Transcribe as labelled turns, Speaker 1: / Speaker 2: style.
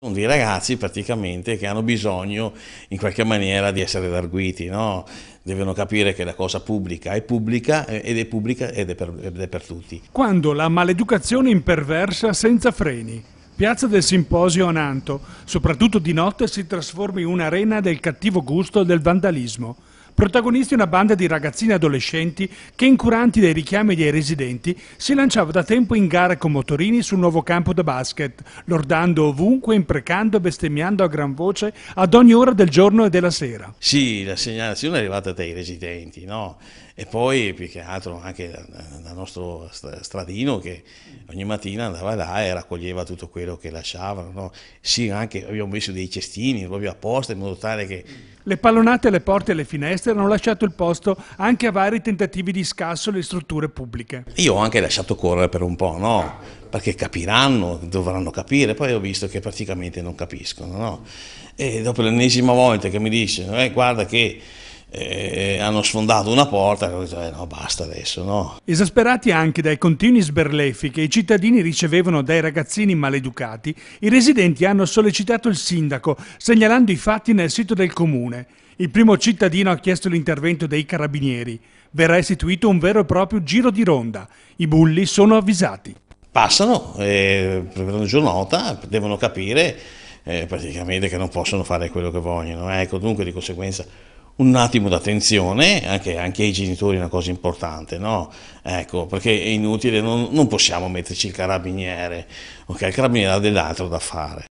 Speaker 1: Sono dei ragazzi praticamente che hanno bisogno in qualche maniera di essere darguiti, no? devono capire che la cosa pubblica è pubblica eh, ed è pubblica ed è, per, ed è per tutti.
Speaker 2: Quando la maleducazione imperversa senza freni. Piazza del Simposio a Nanto, soprattutto di notte, si trasforma in un'arena del cattivo gusto e del vandalismo. Protagonisti una banda di ragazzini adolescenti che, incuranti dei richiami dei residenti, si lanciava da tempo in gara con motorini sul nuovo campo da basket, lordando ovunque, imprecando e bestemmiando a gran voce ad ogni ora del giorno e della sera.
Speaker 1: Sì, la segnalazione è arrivata dai residenti, no? E poi più che altro anche dal nostro stradino che ogni mattina andava là e raccoglieva tutto quello che lasciavano. No? Sì, anche abbiamo messo dei cestini proprio apposta in modo tale che
Speaker 2: le pallonate alle porte e alle finestre hanno lasciato il posto anche a vari tentativi di scasso alle strutture pubbliche.
Speaker 1: Io ho anche lasciato correre per un po', no? Perché capiranno, dovranno capire, poi ho visto che praticamente non capiscono, no? E dopo l'ennesima volta che mi dice, eh, guarda che eh, hanno sfondato una porta e hanno detto eh no basta adesso no.
Speaker 2: Esasperati anche dai continui sberlefi che i cittadini ricevevano dai ragazzini maleducati, i residenti hanno sollecitato il sindaco segnalando i fatti nel sito del comune. Il primo cittadino ha chiesto l'intervento dei carabinieri. Verrà istituito un vero e proprio giro di ronda. I bulli sono avvisati.
Speaker 1: Passano, eh, prendono giù nota, devono capire eh, praticamente che non possono fare quello che vogliono. Ecco, dunque di conseguenza un attimo d'attenzione, anche, anche, ai genitori è una cosa importante, no? Ecco, perché è inutile, non, non possiamo metterci il carabiniere, ok? Il carabiniere ha dell'altro da fare.